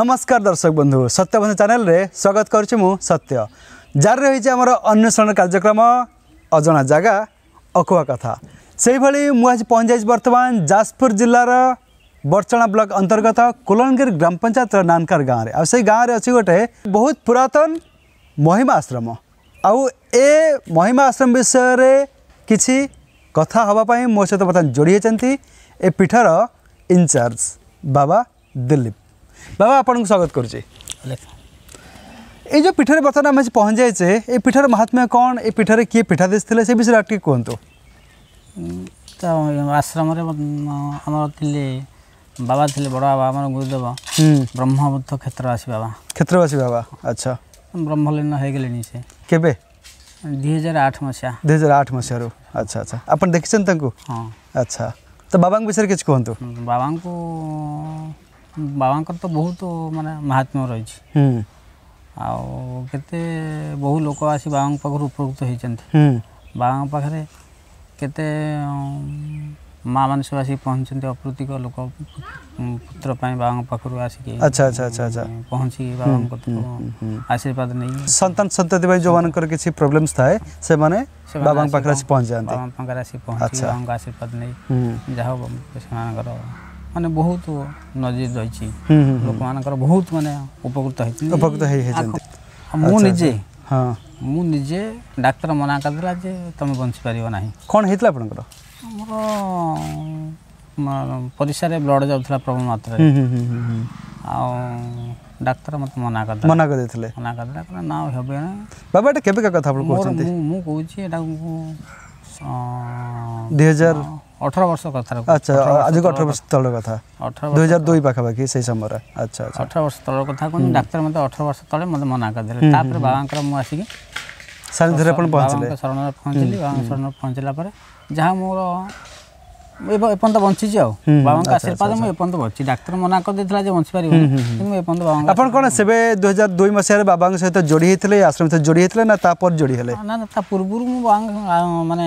নমস্কার দর্শক বন্ধু সত্যবন্ধু চ্যানেলে স্বাগত করছি মু সত্য জারি রয়েছে আমার অন্বেষণ কার্যক্রম অজনা জায়গা অকুয়া কথা সেইভাবে মু আজ পঞ্চায়েত বর্তমান যাজপুর জেলার বরচণা ব্লক অন্তর্গত কুলনগির গ্রাম পঞ্চায়েত নানকার গাঁরে আর সেই গাঁরে অছি গোটে বহুত পুরাতন মহিমা আশ্রম আউ এ মহিমা আশ্রম বিষয়ে কিছু কথা হওয়া মো সহ বর্তমান যোড়ি হয়েছেন এ পীঠর ইনচার্জ বাবা দিলীপ বাবা আপনার স্বাগত করছি এই যে পিঠের বর্তমানে আমি পৌঁছে যাইছে এই পিঠার মাহাত্ম্য কণ এই পিঠার কি পিঠা দিয়েছিলে সে বিষয়ে আর টিকে কুহতু আশ্রমরে আমার লে বাবা লে বড় বাবা আমার গুরুদেব ব্রহ্মবুদ্ধ ক্ষেত্রবাসী বাবা ক্ষেত্রবাসী বাবা আচ্ছা ব্রহ্মলীন হয়ে গেলেন সে কেবে দুই হাজার আট মশিয়া দুই হাজার আট মশিয়ার আচ্ছা আচ্ছা আপনার দেখছেন তাঁকু হ্যাঁ আচ্ছা তো বাবাঙ্ক বিষয়ে কিছু কুহতু বাবাঙ্কু ବାବାଙ୍କର ତ ବହୁତ ମାନେ ମହାତ୍ମ୍ୟ ରହିଛି ଆଉ କେତେ ବହୁ ଲୋକ ଆସି ବାବାଙ୍କ ପାଖରୁ ଉପକୃତ ହେଇଛନ୍ତି ବାବାଙ୍କ ପାଖରେ କେତେ ମା' ମାନେ ସବୁ ଆସିକି ପହଞ୍ଚିଛନ୍ତି ଅପ୍ରତିକ ଲୋକ ପୁତ୍ର ପାଇଁ ବାବାଙ୍କ ପାଖରୁ ଆସିକି ପହଞ୍ଚିକି ବାବାଙ୍କ ଆଶୀର୍ବାଦ ନେଇ ସନ୍ତାନ ସନ୍ତତି ପାଇଁ ଯେଉଁମାନଙ୍କର କିଛି ପ୍ରୋବ୍ଲେମ୍ସ ଥାଏ ସେମାନେ ବାବାଙ୍କ ପାଖରେ ଆସି ପହଞ୍ଚି ଯାଆନ୍ତି ବାବାଙ୍କ ପାଖରେ ଆସି ପହଞ୍ଚି ବାବାଙ୍କ ଆଶୀର୍ବାଦ ନେଇ ଯାହା ହଉ ସେମାନଙ୍କର ମାନେ ବହୁତ ନଜିର ରହିଛି ଲୋକମାନଙ୍କର ବହୁତ ମାନେ ଉପକୃତ ହେଇଥିଲି ଉପକୃତ ହେଇଛନ୍ତି ମୁଁ ନିଜେ ହଁ ମୁଁ ନିଜେ ଡାକ୍ତର ମନା କରିଦେଲା ଯେ ତୁମେ ବଞ୍ଚିପାରିବ ନାହିଁ କ'ଣ ହେଇଥିଲା ଆପଣଙ୍କର ମୋର ପରିସାରେ ବ୍ଲଡ଼ ଯାଉଥିଲା ପ୍ରବଳ ମାତ୍ରାରେ ଆଉ ଡାକ୍ତର ମୋତେ ମନା କରିଦେଲେ ମନା କରିଦେଇଥିଲେ ମନା କରିଦେଲା କହିଲା ନା ହେବ ବାବା ଏଇଟା କେବେକା କଥା ଆପଣ କହୁଛନ୍ତି ମୁଁ କହୁଛି ଏଇଟା ଦୁଇ ହଜାର অঠর বর্ষ কথা আচ্ছা আজকে অঠর বর্ষ তলর কথা দুই হাজার দুই পাখাপাখি সেই সময় আচ্ছা, আচ্ছা। অঠর বর্ষ তলর কথা কুহনি ডাক্তার মতো অঠর বর্ষ তলে মতো মনা করে তাপরে বাবাঙ্কর মু আসিকি সান্নিধ্যে আপনি পৌঁছলে শরণরে পৌঁছিলি বাবাঙ্ক শরণরে পৌঁছিলা পরে যাহা মোর এপর্যন্ত বঞ্চিছি আও বাবাঙ্ক আশীর্বাদ মু এপর্যন্ত বঞ্চি ডাক্তার মনা করে দিয়েছিল যে বঞ্চি পারিব কিন্তু এপর্যন্ত বাবাঙ্ক আপন কোন সেবে 2002 মসিয়ারে বাবাঙ্ক সহিত জড়ি হইতলে আশ্রম সহিত জড়ি হইতলে না তারপর জড়ি হলে না না তা পূর্বরু মু বাবাঙ্ক মানে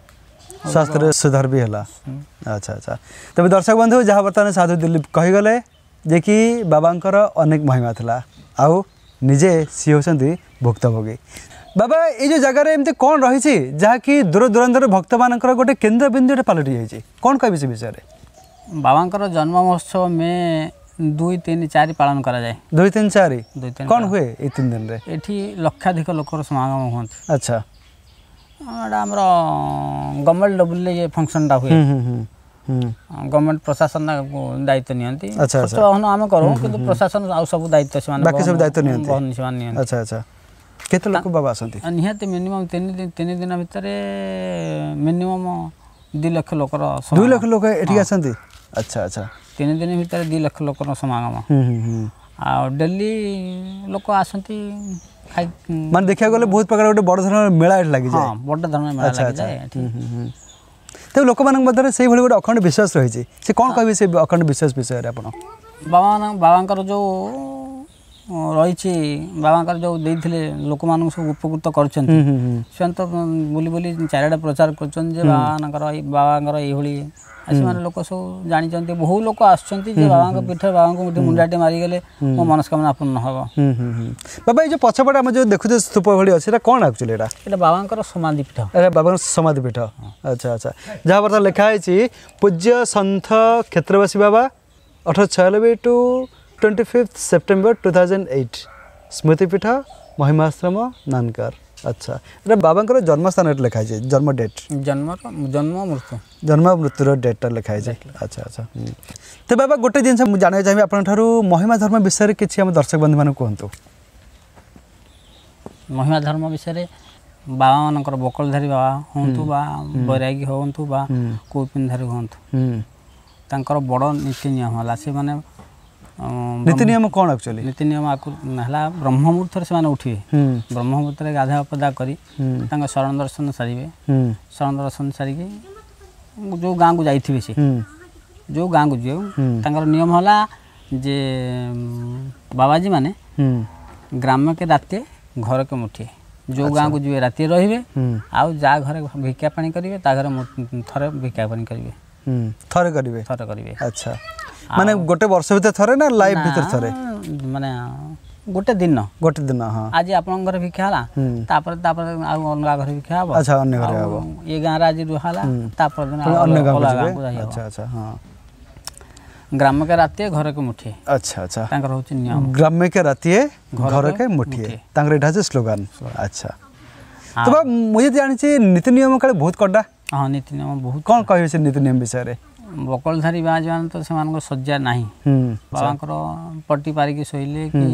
ସ୍ୱାସ୍ଥ୍ୟରେ ସୁଧାର ବି ହେଲା ଆଚ୍ଛା ଆଚ୍ଛା ତେବେ ଦର୍ଶକ ବନ୍ଧୁ ଯାହା ବର୍ତ୍ତମାନ ସାଧୁ ଦିଲ୍ଲୀପ କହିଗଲେ ଯେ କି ବାବାଙ୍କର ଅନେକ ମହିମା ଥିଲା ଆଉ ନିଜେ ସିଏ ହେଉଛନ୍ତି ଭୁକ୍ତଭୋଗୀ ବାବା ଏଇ ଯେଉଁ ଜାଗାରେ ଏମିତି କ'ଣ ରହିଛି ଯାହାକି ଦୂରଦୂରାନ୍ତର ଭକ୍ତମାନଙ୍କର ଗୋଟେ କେନ୍ଦ୍ରବିନ୍ଦୁଟେ ପାଲଟି ଯାଇଛି କ'ଣ କହିବି ସେ ବିଷୟରେ ବାବାଙ୍କର ଜନ୍ମ ମହୋତ୍ସବ ମେ ଦୁଇ ତିନି ଚାରି ପାଳନ କରାଯାଏ ଦୁଇ ତିନି ଚାରି କ'ଣ ହୁଏ ଏଇ ତିନି ଦିନରେ ଏଠି ଲକ୍ଷାଧିକ ଲୋକର ସମାଗମ ହୁଅନ୍ତି ଆଚ୍ଛା आमरो गमल डबल ले फंक्शन डाउन हुए गवर्नमेंट प्रशासन ना दायित्व नहीं आती अच्छा अच्छा तो हम आमे करो कि तो प्रशासन आउ सब दायित्व शिवानी बाकी सब दायित्व नहीं आती बहुत निशानी है अच्छा अच्छा कितने मिनिमम तीन दिन तीन दिन अभी तेरे मिनिमम दिल्ली लोगों का दिल्ली लोगों का एटीएस सोते हैं अच्छा अच्छा तीन दिन अभी तेरे दिल्ली लोगों समागम है हम्म हम्म ଆଉ ଡେଲି ଲୋକ ଆସନ୍ତି ଖାଇ ମାନେ ଦେଖିବାକୁ ଗଲେ ବହୁତ ପ୍ରକାର ଗୋଟେ ବଡ଼ ଧରଣର ମେଳା ଏଠି ଲାଗିଯାଏ ହଁ ବଡ଼ ଧରଣର ମେଳା ଲାଗିଯାଏ ଏଠି ତେବେ ଲୋକମାନଙ୍କ ମଧ୍ୟରେ ସେଇଭଳି ଗୋଟେ ଅଖଣ୍ଡ ବିଶ୍ୱାସ ରହିଛି ସେ କ'ଣ କହିବେ ସେ ଅଖଣ୍ଡ ବିଶ୍ୱାସ ବିଷୟରେ ଆପଣ ବାବା ବାବାଙ୍କର ଯେଉଁ रहि बाबा लोक म सब उपकृत गर्छ सन्त बुलि बुली चार प्रचार गर्छन् बाबा एभली लोक सबै जाने बहु लोक आसु चाहिँ बाबा पीठ बाबा गए मुन्टि मरिगे मनस्कमनापूर्ण हे बाबा पछपटा स्तूप भक्चुली बाबापीठ अच्छा अच्छा जहाँ प्रत्येक लेखाहे पूज्य सन्थ क्षेत्रवासी बाबा अठर टु twenty fifth September two thousand eight স্মৃতিপীঠা মহিমাশ্রম নানকার আচ্ছা এটা বাবাঙ্কর জন্মস্থান এটা লেখা হয়েছে জন্ম ডেট জন্ম জন্ম মৃত্যু জন্ম মৃত্যুর ডেটটা লেখা হয়েছে আচ্ছা আচ্ছা তো বাবা গোটে জিনিস জাঁয়া চাহিবি আপনার ঠার মহিমা ধর্ম বিষয়ে কিছু আমার দর্শক বন্ধু মানুষ কুহতু মহিমা ধর্ম বিষয়ে বাবা মানকর বকলধারী বাবা হুঁতু বা বৈরাগী হুঁতু বা কৌপিনধারী হুঁতু তাঁকর বড় নীতি নিয়ম হল সে মানে ନୀତି ନିୟମ କ'ଣ ଆକ୍ଚୁଆଲି ନୀତି ନିୟମ ହେଲା ବ୍ରହ୍ମମୁହୂର୍ତ୍ତରେ ସେମାନେ ଉଠିବେ ବ୍ରହ୍ମମୁହୂର୍ତ୍ତରେ ଗାଧା ପଦା କରି ତାଙ୍କ ଶରଣ ଦର୍ଶନ ସାରିବେ ଶରଣ ଦର୍ଶନ ସାରିକି ଯେଉଁ ଗାଁକୁ ଯାଇଥିବେ ସେ ଯେଉଁ ଗାଁକୁ ଯିବେ ତାଙ୍କର ନିୟମ ହେଲା ଯେ ବାବାଜୀ ମାନେ ଗ୍ରାମକେ ରାତି ଘରକେ ମୁଠିଏ ଯେଉଁ ଗାଁକୁ ଯିବେ ରାତିରେ ରହିବେ ଆଉ ଯାହା ଘରେ ଭିକ୍ଷା ପାଣି କରିବେ ତା ଘରେ ଥରେ ଭିକ୍ଷା ପାଣି କରିବେ ଥରେ କରିବେ ଥରେ କରିବେ ଆଚ୍ଛା ମାନେ ଗୋଟେ ବର୍ଷ ଭିତରେ ଥରେ ନା ଲାଇଫ୍ ଭିତରେ ଥରେ ମାନେ ଗୋଟେ ଦିନ ଗୋଟେ ଦିନ ହଁ ଆଜି ଆପଣଙ୍କ ଘରେ ଭିକ୍ଷା ହେଲା ତାପରେ ତାପରେ ଆଉ ଅଲଗା ଘରେ ଭିକ୍ଷା ହବ ଆଚ୍ଛା ଅନ୍ୟ ଘରେ ହବ ଏ ଗାଁରେ ଆଜି ରୁହା ହେଲା ତାପରେ ଦିନ ଅନ୍ୟ ଗାଁକୁ ଯାଇ ଆଚ୍ଛା ଆଚ୍ଛା ହଁ ग्राम के रातिए घर के मुठिए अच्छा अच्छा तांकर होची नियम ग्राम के रातिए घर के मुठिए तांकर एटा जे स्लोगन अच्छा तो मुझे जानि छी नीति नियम काले बहुत कडा हां नीति नियम बहुत कोन कहै छै नीति नियम विषय रे ବକଳଧାରୀ ବାଜ ମାନେ ତ ସେମାନଙ୍କ ଶଯ୍ୟା ନାହିଁ ବାବାଙ୍କର ପଟି ପାରିକି ଶୋଇଲେ କି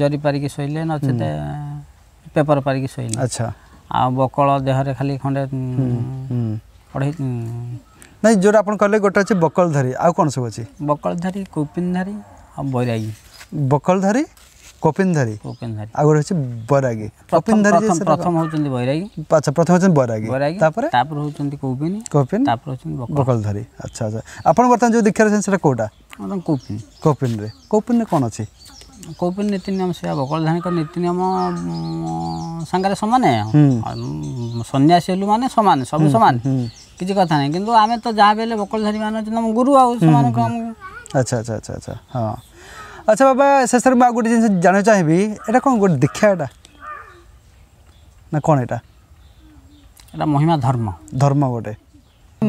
ଜରି ପାରିକି ଶୋଇଲେ ନଚେତ ପେପର ପାରିକି ଶୋଇଲେ ଆଚ୍ଛା ଆଉ ବକଳ ଦେହରେ ଖାଲି ଖଣ୍ଡେ ଅଢ଼େଇ ନାଇଁ ଯେଉଁଟା ଆପଣ କହିଲେ ଗୋଟେ ଅଛି ବକଳଧାରୀ ଆଉ କ'ଣ ସବୁ ଅଛି ବକଳଧାରୀ କୁପିନଧାରୀ ଆଉ ବୈରାଗୀ ବକଳଧାରୀ কপিনধারী কপিনধারী আগে হচ্ছে বৈরাগী কপিনধারী প্রথম হচ্ছেন বৈরাগী আচ্ছা প্রথম হচ্ছেন বৈরাগী তারপরে তারপরে হচ্ছেন কৌপিন কৌপিন তারপরে হচ্ছেন বকলধারী আচ্ছা আচ্ছা আপনার বর্তমান যে দীক্ষার আছেন সেটা কোটা কৌপিন কৌপিনরে কৌপিনরে কোন আছে কৌপিন নীতি নিয়ম সেয়া বকলধারীଙ୍କ নীতি নিয়ম ସାଙ୍ଗରେ ସମାନ ସନ୍ନ୍ୟାସୀ ହେଲୁ ମାନେ ସମାନ ସବୁ ସମାନ କିଛି କଥା ନାହିଁ କିନ୍ତୁ ଆମେ ତ ଯାହା ବି ହେଲେ ବକଳଧାରୀ ମାନେ ଅଛନ୍ତି ଆମ ଗୁରୁ ଆଉ ସେମାନଙ୍କୁ ଆମକୁ ଆଚ୍ଛା ଆଚ୍ଛା ଆଚ୍ଛା ଆଚ୍ଛା ହଁ আচ্ছা বাবা শেষে মু গোটে জিনিস জানা চাহিবি এটা কোন গোটে দীক্ষা এটা না কোন এটা এটা মহিমা ধর্ম ধর্ম গোটে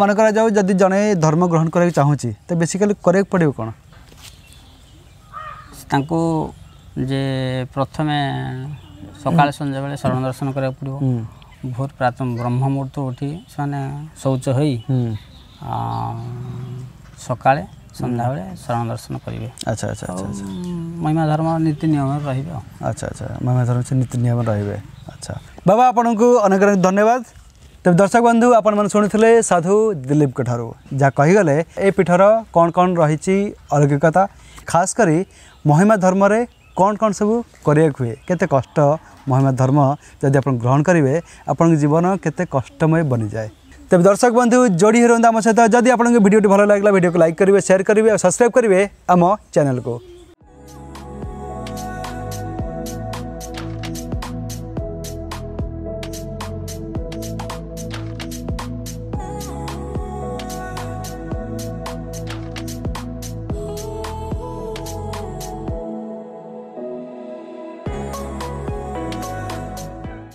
মনে করা যাও যদি জনে ধর্ম গ্রহণ করা চাহুছি তো বেসিকালি করা পড়ব কোণ ତାଙ୍କୁ ଯେ ପ୍ରଥମେ ସକାଳେ ସନ୍ଧ୍ୟାବେଳେ ଶରଣ ଦର୍ଶନ କରିବାକୁ ପଡ଼ିବ ଭୋର ପ୍ରାତ ବ୍ରହ୍ମ ମୁହୂର୍ତ୍ତ ଉଠି ସେମାନେ ଶୌଚ ହୋଇ ସକାଳେ ସନ୍ଧ୍ୟାବେଳେ ଶରଣ ଦର୍ଶନ କରିବେ ଆଚ୍ଛା ଆଚ୍ଛା ଆଚ୍ଛା ମହିମା ଧର୍ମ ନୀତି ନିୟମରେ ରହିବେ ଆଉ ଆଚ୍ଛା ଆଚ୍ଛା ମହିମା ଧର୍ମ ସେ ନୀତି ନିୟମରେ ରହିବେ ଆଚ୍ଛା ବାବା ଆପଣଙ୍କୁ ଅନେକ ଅନେକ ଧନ୍ୟବାଦ ତେବେ ଦର୍ଶକ ବନ୍ଧୁ ଆପଣମାନେ ଶୁଣିଥିଲେ ସାଧୁ ଦିଲ୍ଲୀପଙ୍କ ଠାରୁ ଯାହା କହିଗଲେ ଏ ପୀଠର କ'ଣ କ'ଣ ରହିଛି ଅଲୌକିକତା ଖାସ୍ କରି ମହିମା ଧର୍ମରେ କ'ଣ କ'ଣ ସବୁ କରିବାକୁ ହୁଏ କେତେ କଷ୍ଟ ମହିମା ଧର୍ମ ଯଦି ଆପଣ ଗ୍ରହଣ କରିବେ ଆପଣଙ୍କ ଜୀବନ କେତେ କଷ୍ଟମୟ ବନିଯାଏ तेज दर्शक बंधु जोड़ी हे रहा सहित जदि आपको भल लगे भिडियो को लाइक करेंगे सेयर करेंगे और सब्सक्राइब करेंगे आम चैनल को